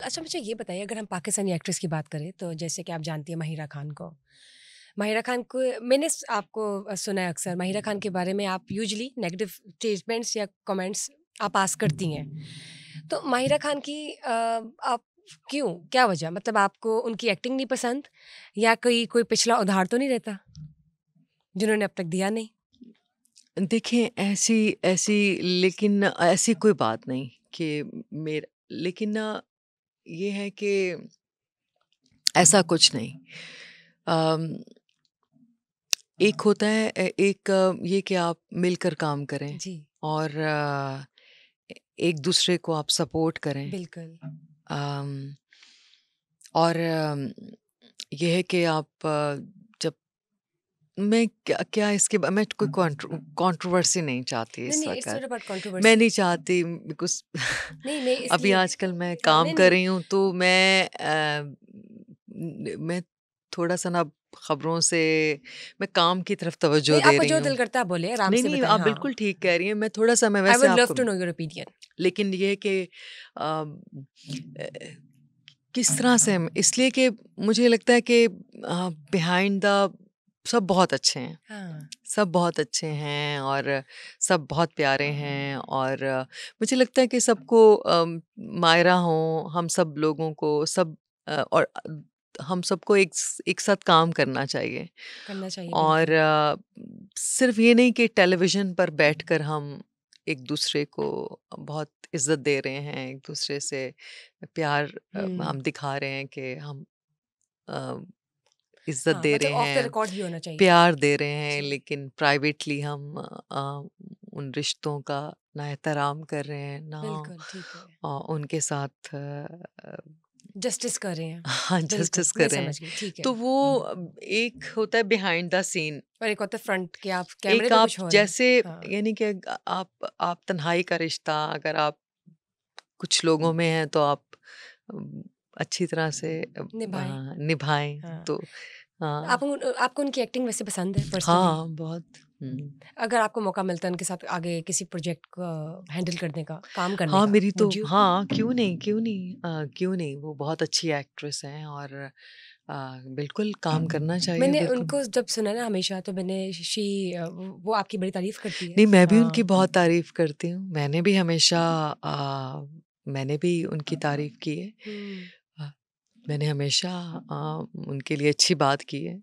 तो अच्छा मुझे ये बताइए अगर हम पाकिस्तानी एक्ट्रेस की बात करें तो जैसे कि आप जानती हैं माहिरा खान को माहिरा खान को मैंने आपको सुना है अक्सर माहिरा खान के बारे में आप यूजली नेगेटिव ट्रीटमेंट्स या कमेंट्स आप पास करती हैं तो माहिरा खान की आप क्यों क्या वजह मतलब आपको उनकी एक्टिंग नहीं पसंद या कोई कोई पिछला उधार तो नहीं रहता जिन्होंने अब तक दिया नहीं देखिए ऐसी ऐसी लेकिन ऐसी कोई बात नहीं कि मेरा लेकिन ना ये है कि ऐसा कुछ नहीं एक होता है एक ये कि आप मिलकर काम करें जी और एक दूसरे को आप सपोर्ट करें बिल्कुल और यह है कि आप मैं क्या, क्या इसके मैं कोई हाँ। कंट्रोवर्सी नहीं चाहती इस नहीं, नहीं, मैं नहीं चाहती बिकॉज नहीं, नहीं, अभी आजकल मैं काम नहीं, कर रही हूँ तो मैं आ, मैं थोड़ा सा ना खबरों से मैं काम की तरफ तवज्जो दे रही हूँ दिल करता बोले आराम नहीं, से नहीं, आप हाँ। बिल्कुल ठीक कह रही हैं मैं थोड़ा सा मैं वैसे लव लेकिन ये कि किस तरह से इसलिए कि मुझे लगता है कि बिहाइंड द सब बहुत अच्छे हैं हाँ। सब बहुत अच्छे हैं और सब बहुत प्यारे हैं हाँ। और मुझे लगता है कि सबको मायरा हों हम सब लोगों को सब और हम सबको एक एक साथ काम करना चाहिए करना चाहिए और सिर्फ ये नहीं कि टेलीविज़न पर बैठकर हम एक दूसरे को बहुत इज्जत दे रहे हैं एक दूसरे से प्यार हम हम्म। दिखा रहे हैं कि हम इज्जत हाँ, दे मतलब रहे हैं रिकॉर्ड होना चाहिए प्यार दे रहे हैं लेकिन प्राइवेटली हम आ, उन रिश्तों का ना एहतराम कर रहे हैं ना है। उनके साथ जस्टिस कर रहे हैं हाँ जस्टिस कर रहे हैं तो वो एक होता है बिहाइंड द सीन और एक होता है फ्रंट के आप कैमरे एक तो आप जैसे हाँ। यानी कि आप आप तन्हाई का रिश्ता अगर आप कुछ लोगों में हैं तो आप अच्छी तरह से निभाएं निभाएं हाँ, हाँ। तो हाँ आपको आपको उनकी एक्टिंग वैसे पसंद है हाँ, हाँ बहुत अगर आपको मौका मिलता है उनके साथ आगे किसी प्रोजेक्ट को हैंडल करने का काम करने हाँ का, मेरी तो हाँ क्यों नहीं क्यों नहीं आ, क्यों नहीं वो बहुत अच्छी एक्ट्रेस हैं और आ, बिल्कुल काम करना चाहिए मैंने उनको जब सुना ना हमेशा तो मैंने शी वो आपकी बड़ी तारीफ करती है नहीं मैं भी हाँ। उनकी बहुत तारीफ करती हूँ मैंने भी हमेशा आ, मैंने भी उनकी हाँ, तारीफ की है मैंने हमेशा आ, उनके लिए अच्छी बात की है